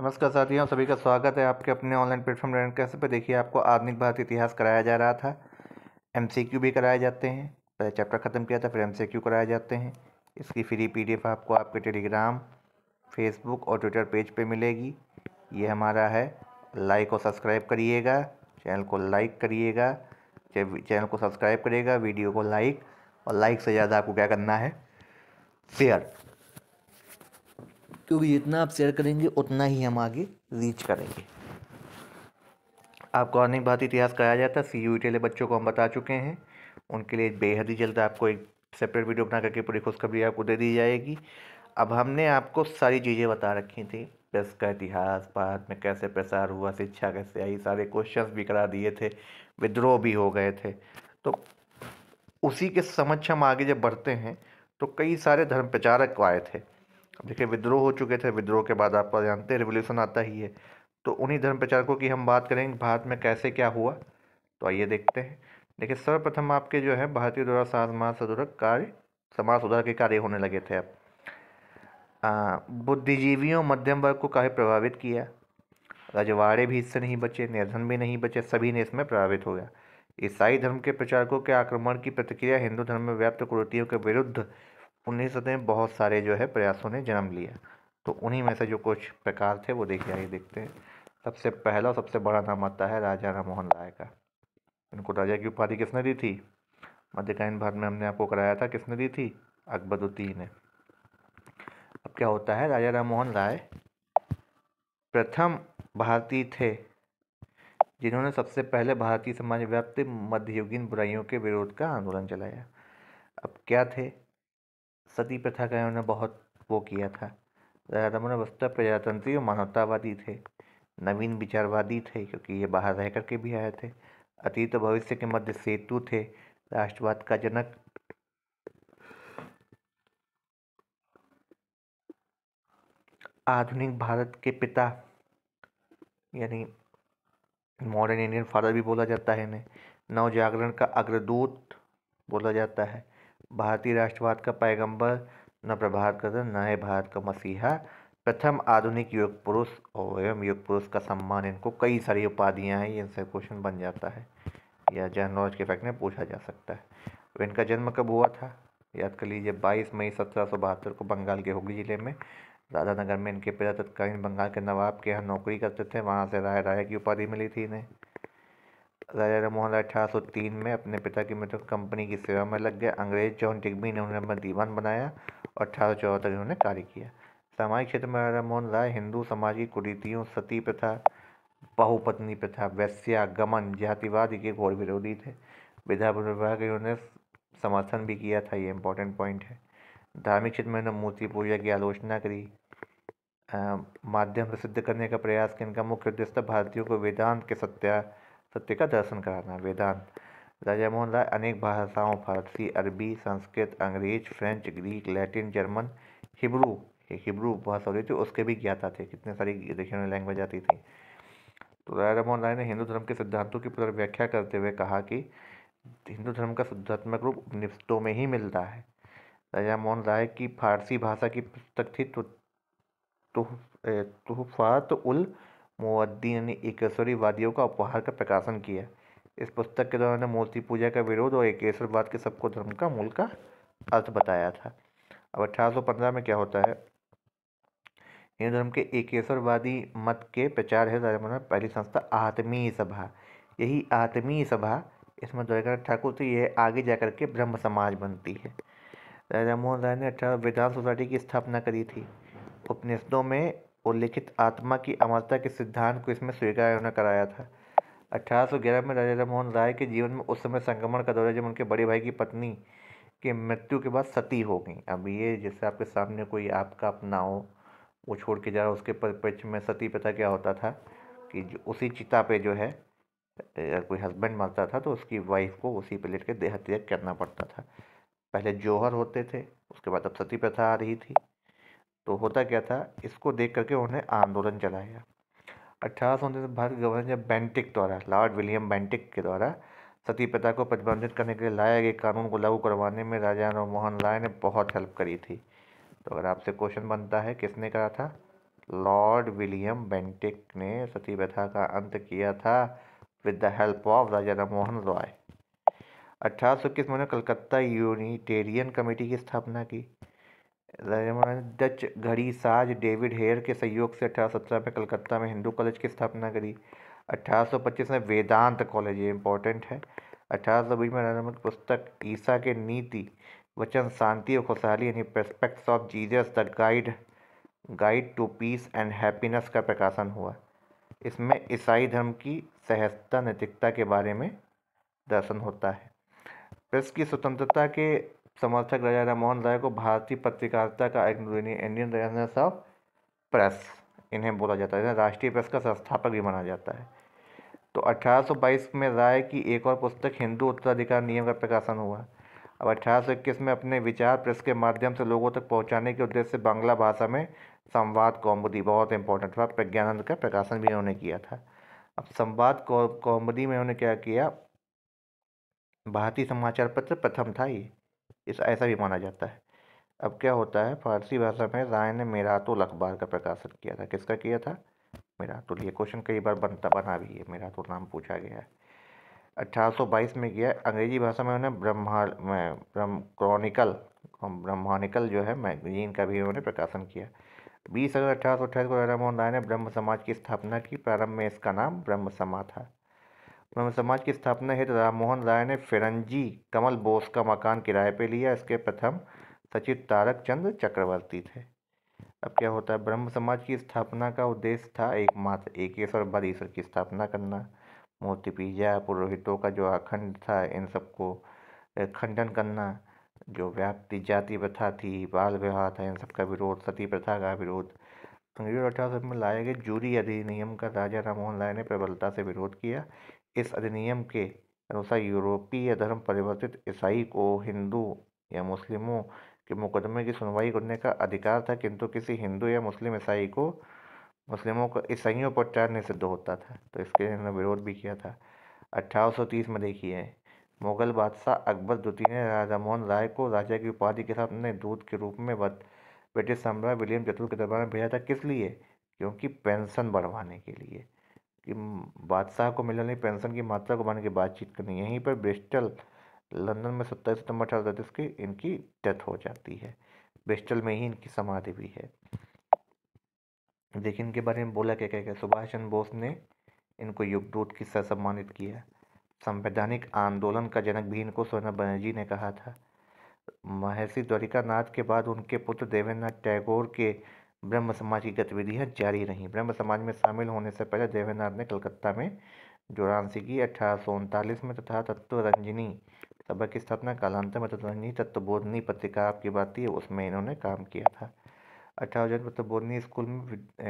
नमस्कार साथियों सभी का स्वागत है आपके अपने ऑनलाइन प्लेटफॉर्म रैंक कैसे पे देखिए आपको आधुनिक भारत इतिहास कराया जा रहा था एमसीक्यू भी कराए जाते हैं पहले चैप्टर ख़त्म किया था फिर एमसीक्यू कराए जाते हैं इसकी फ्री पीडीएफ आपको आपके टेलीग्राम फेसबुक और ट्विटर पेज पर मिलेगी ये हमारा है लाइक और सब्सक्राइब करिएगा चैनल को लाइक करिएगा चैनल को सब्सक्राइब करिएगा वीडियो को लाइक और लाइक से ज़्यादा आपको क्या करना है शेयर क्योंकि जितना आप शेयर करेंगे उतना ही हम आगे रीच करेंगे आपको अनेक बात इतिहास कराया जाता है सी यू टेले बच्चों को हम बता चुके हैं उनके लिए बेहद ही जल्द आपको एक सेपरेट वीडियो बना करके पूरी खुशखबरी आपको दे दी जाएगी अब हमने आपको सारी चीज़ें बता रखी थी प्रेस का इतिहास भारत में कैसे प्रसार हुआ शिक्षा कैसे आई सारे क्वेश्चन भी करा दिए थे विद्रोह भी हो गए थे तो उसी के समक्ष हम आगे जब बढ़ते हैं तो कई सारे धर्म प्रचारक आए थे देखिए विद्रोह हो चुके थे विद्रोह के बाद आप जानते हैं रिवोल्यूशन आता ही है तो उन्हीं धर्म प्रचारकों की हम बात करेंगे भारत में कैसे क्या हुआ तो आइए देखते हैं देखिए सर्वप्रथम आपके जो है भारतीय द्वारा समाज सुधारक कार्य समाज सुधार के कार्य होने लगे थे अब बुद्धिजीवियों मध्यम वर्ग को काफ़ी प्रभावित किया रजवाड़े भी इससे नहीं बचे निर्धन भी नहीं बचे सभी ने इसमें प्रभावित हो गया ईसाई धर्म के प्रचारकों के आक्रमण की प्रतिक्रिया हिंदू धर्म में व्याप्त कुरुतियों के विरुद्ध उन्नीस सदी में बहुत सारे जो है प्रयासों ने जन्म लिया तो उन्हीं में से जो कुछ प्रकार थे वो देखिए आइए देखते हैं सबसे पहला सबसे बड़ा नाम आता है राजा राम मोहन राय का इनको राजा की उपाधि किसने दी थी मध्यकालीन भारत में हमने आपको कराया था किसने दी थी अकबरुद्दीन ने अब क्या होता है राजा राम मोहन राय प्रथम भारतीय थे जिन्होंने सबसे पहले भारतीय समाज व्याप्त मध्ययुगीन बुराइयों के विरोध का आंदोलन चलाया अब क्या थे सती प्रथा का इन्होंने बहुत वो किया था रमन अवस्था प्रजातंत्री और मानवतावादी थे नवीन विचारवादी थे क्योंकि ये बाहर रह करके भी आए थे अतीत भविष्य के मध्य सेतु थे राष्ट्रवाद का जनक आधुनिक भारत के पिता यानी मॉडर्न इंडियन फादर भी बोला जाता है इन्हें नवजागरण का अग्रदूत बोला जाता है भारतीय राष्ट्रवाद का पैगंबर न प्रभात न नए भारत का मसीहा प्रथम आधुनिक युग पुरुष और एवं युग पुरुष का सम्मान इनको कई सारी उपाधियाँ हैं इनसे क्वेश्चन बन जाता है या जनरल नॉलेज के फैक्ट में पूछा जा सकता है तो इनका जन्म कब हुआ था याद कर लीजिए 22 मई सत्रह को बंगाल के हुगली ज़िले में नगर में इनके पिता तत्कालीन बंगाल के नवाब के यहाँ नौकरी करते थे वहाँ से राय राय की उपाधि मिली थी इन्हें राजा मोहन अठारह सौ तीन में अपने पिता की मृत्यु कंपनी की सेवा में लग गए अंग्रेज जॉन डिग्बी ने उन्हें अपना दीवान बनाया और अठारह सौ तक उन्होंने कार्य किया सामाजिक क्षेत्र में राजा मोहन राय हिंदू समाज की कुरीतियों सती प्रथा बहुपत्नी प्रथा वैश्या गमन जातिवाद के घोर विरोधी थे विधा विभाग के उन्होंने समर्थन भी किया था ये इम्पोर्टेंट पॉइंट है धार्मिक क्षेत्र में उन्होंने मूर्ति पूजा की आलोचना करी माध्यम से सिद्ध करने का प्रयास किया इनका मुख्य उद्देश्य भारतीयों को वेदांत के सत्या सत्य का दर्शन कराना वेदांत राजा मोहन राय अनेक भाषाओं फारसी अरबी संस्कृत अंग्रेज French Greek Latin German Hebrew Hebrew भाषा होती थी उसके भी ज्ञाता थे कितने सारी रीजनल लैंग्वेज आती थी तो राजा मोहन राय ने हिंदू धर्म के सिद्धांतों की पुनर्व्याख्या करते हुए कहा कि हिंदू धर्म का शुद्धात्मक रूप उपनिषदों में ही मिलता है राजा मोहन राय की फारसी भाषा की पुस्तक थी तो तुहफात उल मुवद्दी ने एकेश्वरीवादियों का उपहार का प्रकाशन किया इस पुस्तक के दौरान मूर्ति पूजा का विरोध और एकेश्वरवाद के सबको धर्म का मूल का अर्थ बताया था अब अठारह में क्या होता है हिंदू धर्म के एकेश्वरवादी मत के प्रचार है राजमोहन पहली संस्था आत्मीय सभा यही आत्मीय सभा इसमें जयकांत ठाकुर से यह आगे जाकर के ब्रह्म समाज बनती है राजा मोहन राय ने अठारह वेदांत सोसाइटी की स्थापना करी थी उपनिषदों में उल्लिखित आत्मा की अमरता के सिद्धांत को इसमें स्वीकार कराया था 1811 में राजा राममोहन राय के जीवन में उस समय संक्रमण का दौरा जब उनके बड़े भाई की पत्नी के मृत्यु के बाद सती हो गई अब ये जैसे आपके सामने कोई आपका अपना हो वो छोड़ के जा रहा उसके परिप्रेक्ष्य में सती प्रथा क्या होता था कि जो उसी चिता पे जो है कोई हस्बैंड मरता था तो उसकी वाइफ को उसी पे लेट के देह त्याग करना पड़ता था पहले जौहर होते थे उसके बाद अब सती प्रथा आ रही थी तो होता क्या था इसको देख करके उन्होंने आंदोलन चलाया अठारह सौ उनतीस भारत गवर्नर बैंटिक द्वारा लॉर्ड विलियम बैंटिक के द्वारा सती प्रथा को प्रतिबंधित करने के लिए लाए गए कानून को लागू करवाने में राजा राम मोहन राय ने बहुत हेल्प करी थी तो अगर आपसे क्वेश्चन बनता है किसने कहा था लॉर्ड विलियम बेंटिक ने सती प्रथा का अंत किया था with the help of Raja Rammohan Roy अठारह सौ इक्कीस में उन्होंने कलकत्ता यूनिटेरियन कमेटी की स्थापना की डच घड़ीसाज डेविड हेयर के सहयोग से अठारह में कलकत्ता में हिंदू कॉलेज की स्थापना करी 1825 में वेदांत कॉलेज ये इंपॉर्टेंट है अठारह में रनमत पुस्तक ईसा के नीति वचन शांति और खुशहाली यानी prospects of Jesus the guide guide to peace and happiness का प्रकाशन हुआ इसमें ईसाई धर्म की सहजता नैतिकता के बारे में दर्शन होता है प्रेस की स्वतंत्रता के समर्थक राजा राममोहन राय को भारतीय पत्रकारिता का एक इंडियन रेजिडेंस ऑफ प्रेस इन्हें बोला जाता है राष्ट्रीय प्रेस का संस्थापक भी माना जाता है तो 1822 में राय की एक और पुस्तक हिंदू उत्तराधिकार नियम का प्रकाशन हुआ अब 1821 में अपने विचार प्रेस के माध्यम से लोगों तक पहुंचाने के उद्देश्य से बांग्ला भाषा में संवाद कौमुदी बहुत इंपॉर्टेंट था प्रज्ञानंद का प्रकाशन भी उन्होंने किया था अब संवाद कौमुदी में उन्होंने क्या किया भारतीय समाचार पत्र प्रथम था ये इस ऐसा भी माना जाता है अब क्या होता है फारसी भाषा में राय ने मेरातुल अखबार का प्रकाशन किया था किसका किया था मेरातुल ये क्वेश्चन कई बार बनता बना भी है मेरातुल नाम पूछा गया है अट्ठारह में किया अंग्रेजी भाषा में उन्हें ब्रह्मा ब्रह्म क्रॉनिकल ब्रह्मानिकल जो है मैगजीन का भी उन्होंने प्रकाशन किया बीस अगस्त अठारह सौ अट्ठाईस को राजा मोहन राय ने ब्रह्म समाज की स्थापना की प्रारंभ में इसका नाम ब्रह्म समा था ब्रह्म समाज की स्थापना हेतु राममोहन राय ने फिरंजी कमल बोस का मकान किराए पर लिया इसके प्रथम सचिव तारक चंद्र चक्रवर्ती थे अब क्या होता है ब्रह्म समाज की स्थापना का उद्देश्य था एकमात्र एकेश्वर बद ईश्वर की स्थापना करना मूर्ति पीजा पुरोहितों का जो अखंड था इन सबको खंडन करना जो व्याप्ति जाति प्रथा थी बाल विवाह था इन सबका विरोध सती प्रथा का विरोध अंग्रेजों अठारह सौ में लाए गए जूरी अधिनियम का राजा राममोहन राय ने प्रबलता से विरोध किया इस अधिनियम के अनुसार यूरोपीय धर्म परिवर्तित ईसाई को हिंदू या मुस्लिमों के मुकदमे की सुनवाई करने का अधिकार था किंतु किसी हिंदू या मुस्लिम ईसाई को मुस्लिमों को ईसाइयों पर चार निषिद्ध होता था तो इसके इन्होंने विरोध भी किया था 1830 में देखिए मुगल बादशाह अकबर द्वितीय ने राजा मोहन राय को राजा की उपाधि के साथ अपने दूध के रूप में ब्रिटिश सम्राट विलियम चतुर के दरबार में भेजा था किस लिए क्योंकि पेंशन बढ़वाने के लिए कि बादशाह को मिलने पेंशन की मात्रा को बढ़ाने की बातचीत करनी यहीं पर ब्रिस्टल लंदन में सत्ताईस सितंबर अठारह सौ की इनकी डेथ हो जाती है ब्रिस्टल में ही इनकी समाधि भी है देखिए इनके बारे में बोला क्या क्या क्या सुभाष चंद्र बोस ने इनको युगदूत की सर सम्मानित किया संवैधानिक आंदोलन का जनक भी इनको सोना बनर्जी ने कहा था महर्षि द्वारिका नाथ के बाद उनके पुत्र देवेंद्र नाथ टैगोर के ब्रह्म समाज की गतिविधियाँ जारी रहीं ब्रह्म समाज में शामिल होने से पहले देवेंद्रनाथ ने कलकत्ता में जोरांसी की अठारह में तथा तत्वरंजनी सभा की स्थापना कालांतर में तत्वरंजनी तत्वबोधनी पत्रिका आपकी बात थी उसमें इन्होंने काम किया था अठारह जन तत्वबोधनी स्कूल में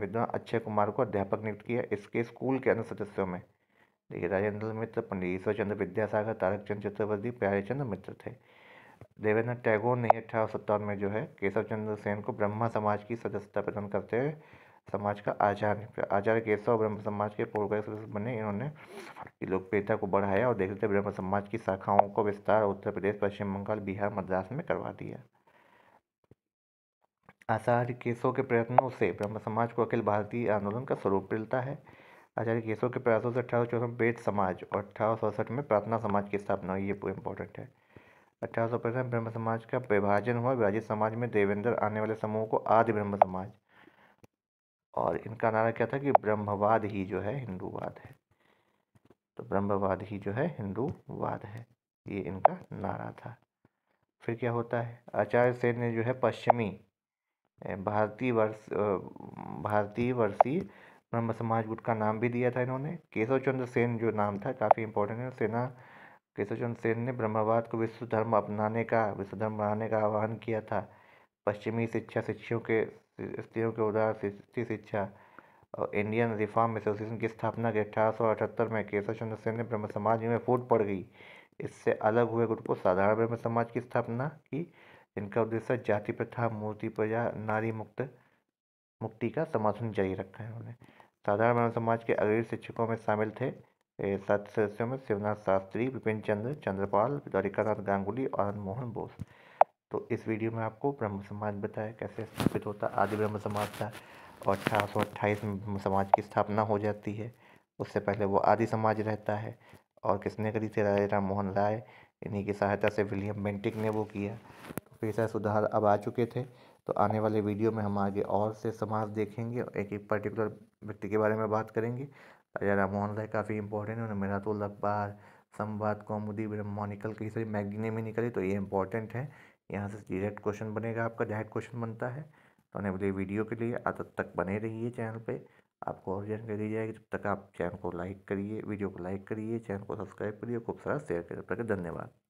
विद्वान अक्षय कुमार को अध्यापक नियुक्त किया इसके स्कूल के अन्य सदस्यों में देखिए राजेंद्र मित्र पंडित ईश्वर चंद्र विद्यासागर तारक चंद्र चतुर्वर्दी प्यारे चंद्र मित्र थे देवेंद्र टैगोर ने अठारह सत्तावन में जो है केशव चंद्र सेन को ब्रह्मा समाज की सदस्यता प्रदान करते हुए समाज का आचार्य आचार्य केशव ब्रह्म समाज के पूर्व सदस्य बने इन्होंने लोकप्रियता को बढ़ाया और देखते ब्रह्म समाज की शाखाओं को विस्तार उत्तर प्रदेश पश्चिम बंगाल बिहार मद्रास में करवा दिया आचार्य केशव के प्रयत्नों से ब्रह्म समाज को अखिल भारतीय आंदोलन का स्वरूप मिलता है आचार्य केशव के प्रयासों से अठारह सौ चौसठ में समाज और अठारह सौ अड़सठ में प्रार्थना समाज की स्थापना हुई ये इंपॉर्टेंट है अठारह सौ पैंसठ ब्रह्म समाज का विभाजन हुआ विभाजित समाज में देवेंद्र आने वाले समूह को आदि ब्रह्म समाज और इनका नारा क्या था कि ब्रह्मवाद ही जो है हिंदूवाद है तो ब्रह्मवाद ही जो है हिंदूवाद है ये इनका नारा था फिर क्या होता है आचार्य सेन ने जो है पश्चिमी भारतीय वर्ष भारतीय वर्षीय ब्रह्म समाज गुट का नाम भी दिया था इन्होंने केशव चंद्र सेन जो नाम था काफ़ी इंपॉर्टेंट है सेना केशवचंद्र सेन ने ब्रह्मवाद को विश्व धर्म अपनाने का विश्व धर्म बनाने का आह्वान किया था पश्चिमी शिक्षा शिक्षियों के स्त्रियों के उदार शिक्षा और इंडियन रिफॉर्म एसोसिएशन की स्थापना के अठारह सौ अठहत्तर में केशवचंद्र सेन ने ब्रह्म समाज में फूट पड़ गई इससे अलग हुए गुट को साधारण ब्रह्म समाज की स्थापना की इनका उद्देश्य जाति प्रथा मूर्ति प्रजा नारी मुक्त मुक्ति का समर्थन जारी रखा है उन्होंने साधारण ब्रह्म समाज के अग्रणी शिक्षकों में शामिल थे सात सदस्यों में शिवनाथ शास्त्री विपिन चंद्र चंद्रपाल द्वारिकानाथ गांगुली और मोहन बोस तो इस वीडियो में आपको ब्रह्म समाज बताया कैसे स्थापित होता आदि ब्रह्म समाज था और अठारह सौ अट्ठाईस में ब्रह्म समाज की स्थापना हो जाती है उससे पहले वो आदि समाज रहता है और किसने करी थी राय राम मोहन राय इन्हीं की सहायता से विलियम बेंटिक ने वो किया तो फिर सारे सुधार अब आ चुके थे तो आने वाले वीडियो में हम आगे और से समाज देखेंगे एक एक पर्टिकुलर व्यक्ति के बारे में बात करेंगे ज़्यादा मोहन राय काफ़ी इंपॉर्टेंट है उन्होंने मेरातुल अखबार संवाद कौमुदी ब्रह्मोनिकल कई सारी मैगजीने में निकली तो ये इंपॉर्टेंट है यहाँ से डायरेक्ट क्वेश्चन बनेगा आपका डायरेक्ट क्वेश्चन बनता है तो उन्हें बोले वीडियो के लिए आज तक बने रहिए चैनल पर आपको और जानकारी दी जाएगी जब तक आप चैनल को लाइक करिए वीडियो को लाइक करिए चैनल को सब्सक्राइब करिए खूब सारा शेयर करिए धन्यवाद